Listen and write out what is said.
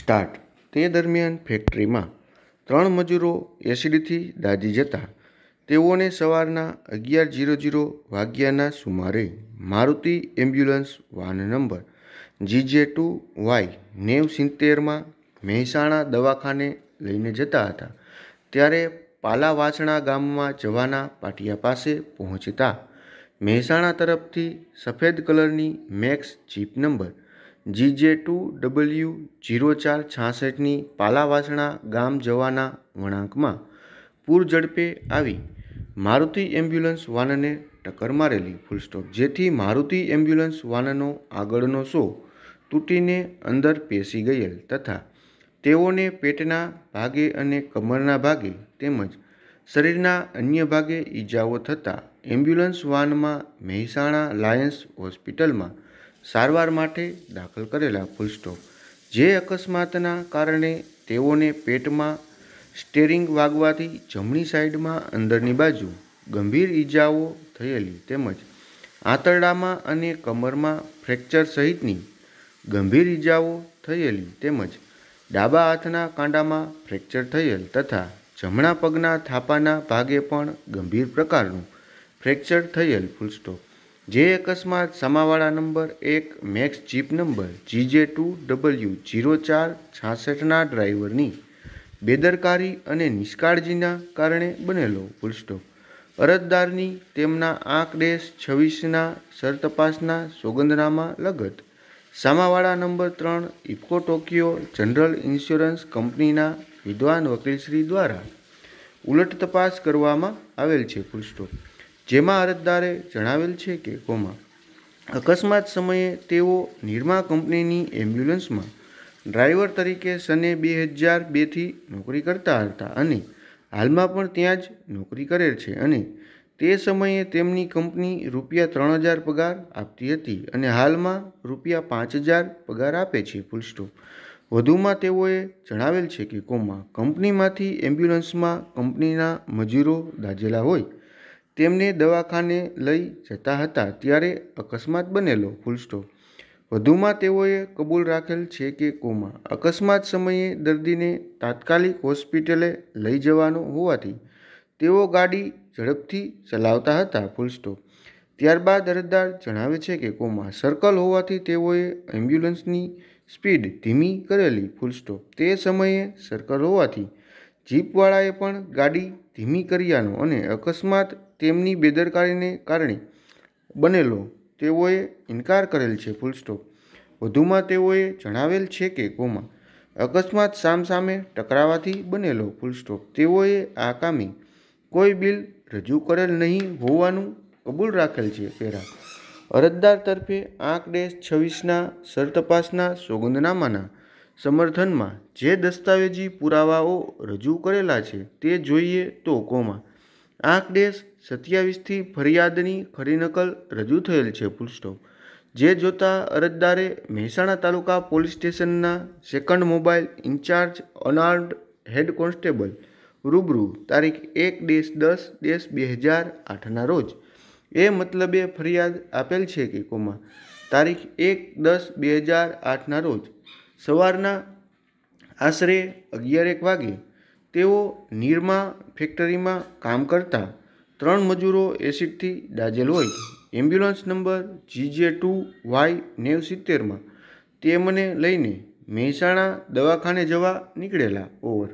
start તે દરમિયાન ફેક્ટરીમાં ત્રણ મજૂરો એસિડથી દાઝી જતા તેઓને સવારના અગિયાર જીરો જીરો વાગ્યાના સુમારે મારુતિ એમ્બ્યુલન્સ વાહન નંબર જીજે ટુ વાય નેવ સિત્તેરમાં મહેસાણા દવાખાને લઈને જતા હતા ત્યારે પાલાવાસણા ગામમાં જવાના પાટિયા પાસે પહોંચતા મહેસાણા તરફથી સફેદ કલરની મેક્સ જીપ નંબર જી જે ટુ ડબલ્યુ જીરો ચાર છાસઠની પાલાવાસણા ગામ જવાના વળાંકમાં પૂર ઝડપે આવી મારુતિ એમ્બ્યુલન્સ વાનને ટક્કર મારેલી ફૂલ સ્ટોપ જેથી મારુતિ એમ્બ્યુલન્સ વાનનો આગળનો શો તૂટીને અંદર પેસી ગયેલ તથા તેઓને પેટના ભાગે અને કમરના ભાગે તેમજ શરીરના અન્ય ભાગે ઈજાઓ થતાં એમ્બ્યુલન્સ વાનમાં મહેસાણા લાયન્સ હોસ્પિટલમાં સારવાર માટે દાખલ કરેલા ફૂલસ્ટોપ જે અકસ્માતના કારણે તેઓને પેટમાં સ્ટેરિંગ વાગવાથી જમણી સાઈડમાં અંદરની બાજુ ગંભીર ઈજાઓ થયેલી તેમજ આંતરડામાં અને કમરમાં ફ્રેક્ચર સહિતની ગંભીર ઈજાઓ થયેલી તેમજ ડાબા હાથના કાંડામાં ફ્રેક્ચર થયેલ તથા જમણા પગના થાપાના ભાગે પણ ગંભીર પ્રકારનું ફ્રેક્ચર થયેલ ફૂલસ્ટોપ જે અકસ્માત સામાવાળા નંબર એક મેક્સ જીપ નંબર જીજે ટુ ડબલ્યુ જીરો ચાર છાસઠના ડ્રાઈવરની બેદરકારી અને નિષ્કાળજીના કારણે બનેલો ભૂલસ્ટોપ અરજદારની તેમના આંક ડેશ છવ્વીસના સરતપાસના સોગંદનામા લગત સામાવાળા નંબર ત્રણ ઇફકો ટોકિયો જનરલ ઇન્સ્યોરન્સ કંપનીના વિદ્વાન વકીલશ્રી દ્વારા ઉલટ તપાસ કરવામાં આવેલ છે ફૂલસ્ટોપ જેમાં અરજદારે જણાવેલ છે કે કોમાં અકસ્માત સમયે તેઓ નિરમા કંપનીની એમ્બ્યુલન્સમાં ડ્રાઈવર તરીકે સને બે હજાર બેથી નોકરી કરતા હતા અને હાલમાં પણ ત્યાં જ નોકરી કરેલ છે અને તે સમયે તેમની કંપની રૂપિયા ત્રણ હજાર પગાર આપતી હતી અને હાલમાં રૂપિયા પાંચ હજાર પગાર આપે છે ફૂલ સ્ટોપ વધુમાં તેઓએ જણાવેલ છે કે કોમાં કંપનીમાંથી એમ્બ્યુલન્સમાં કંપનીના મજૂરો દાજેલા હોય તેમને દવાખાને લઈ જતા હતા ત્યારે અકસ્માત બનેલો ફૂલસ્ટો વધુમાં તેઓએ કબૂલ રાખેલ છે કે કોમા અકસ્માત સમયે દર્દીને તાત્કાલિક હોસ્પિટલે લઈ જવાનો હોવાથી તેઓ ગાડી ઝડપથી ચલાવતા હતા ફૂલસ્ટો ત્યારબાદ અરજદાર જણાવે છે કે કોમા સર્કલ હોવાથી તેઓએ એમ્બ્યુલન્સની સ્પીડ ધીમી કરેલી ફૂલસ્ટો તે સમયે સર્કલ હોવાથી જીપવાળાએ પણ ગાડી ધીમી કર્યાનો અને અકસ્માત તેમની બેદરકારીને કારણે બનેલો તેઓએ ઇનકાર કરેલ છે ફૂલ સ્ટોપ વધુમાં તેઓએ જણાવેલ છે કે કોમા અકસ્માત સામસામે ટકરાવાથી બનેલો ફૂલ સ્ટોપ તેઓએ આ કામે કોઈ બિલ રજૂ કરેલ નહીં હોવાનું કબૂલ રાખેલ છે પહેરા અરજદાર તરફે આંક ડેશ છવ્વીસના સરતપાસના સોગંદનામાના સમર્થનમાં જે દસ્તાવેજી પુરાવાઓ રજૂ કરેલા છે તે જોઈએ તો કોમા આંકડેશ સત્યાવીસથી ફરિયાદની ખરી નકલ રજૂ થયેલ છે ફૂલસ્ટોપ જે જોતાં અરજદારે મહેસાણા તાલુકા પોલીસ સ્ટેશનના સેકન્ડ મોબાઈલ ઇન્ચાર્જ અનાર્ડ હેડ કોન્સ્ટેબલ રૂબરૂ તારીખ એક ડેશ દસ ડેશ બે હજાર આઠના રોજ એ મતલબે ફરિયાદ આપેલ છે કે કોમાં તારીખ એક દસ બે હજાર આઠના રોજ સવારના આશરે એક વાગે તેઓ નિરમા ફેક્ટરીમાં કામ કરતા ત્રણ મજૂરો એસિડથી દાજેલ હોય એમ્બ્યુલન્સ નંબર જીજે ટુ વાય નેવ સિત્તેરમાં તે મને લઈને મહેસાણા દવાખાને જવા નીકળેલા ઓવર